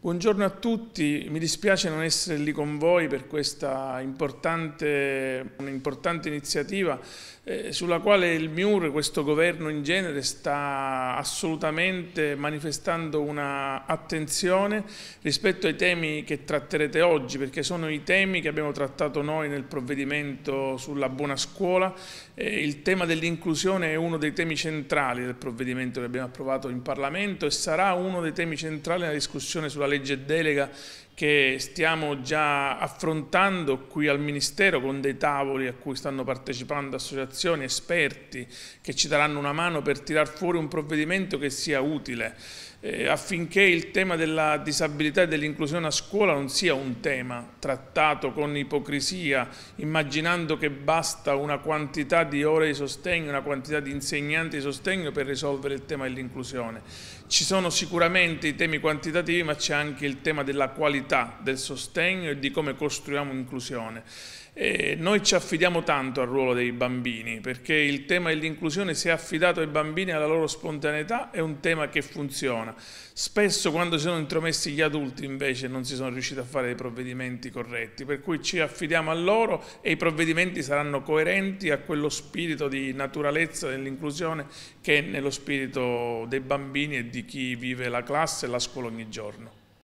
Buongiorno a tutti, mi dispiace non essere lì con voi per questa importante, importante iniziativa eh, sulla quale il MIUR, questo governo in genere, sta assolutamente manifestando un'attenzione rispetto ai temi che tratterete oggi, perché sono i temi che abbiamo trattato noi nel provvedimento sulla buona scuola. Eh, il tema dell'inclusione è uno dei temi centrali del provvedimento che abbiamo approvato in Parlamento e sarà uno dei temi centrali nella discussione sulla legge e delega che stiamo già affrontando qui al Ministero con dei tavoli a cui stanno partecipando associazioni, esperti che ci daranno una mano per tirar fuori un provvedimento che sia utile eh, affinché il tema della disabilità e dell'inclusione a scuola non sia un tema trattato con ipocrisia, immaginando che basta una quantità di ore di sostegno, una quantità di insegnanti di sostegno per risolvere il tema dell'inclusione. Ci sono sicuramente i temi quantitativi ma c'è anche il tema della qualità qualità del sostegno e di come costruiamo inclusione. E noi ci affidiamo tanto al ruolo dei bambini perché il tema dell'inclusione si è affidato ai bambini e alla loro spontaneità è un tema che funziona. Spesso quando si sono intromessi gli adulti invece non si sono riusciti a fare dei provvedimenti corretti, per cui ci affidiamo a loro e i provvedimenti saranno coerenti a quello spirito di naturalezza dell'inclusione che è nello spirito dei bambini e di chi vive la classe e la scuola ogni giorno.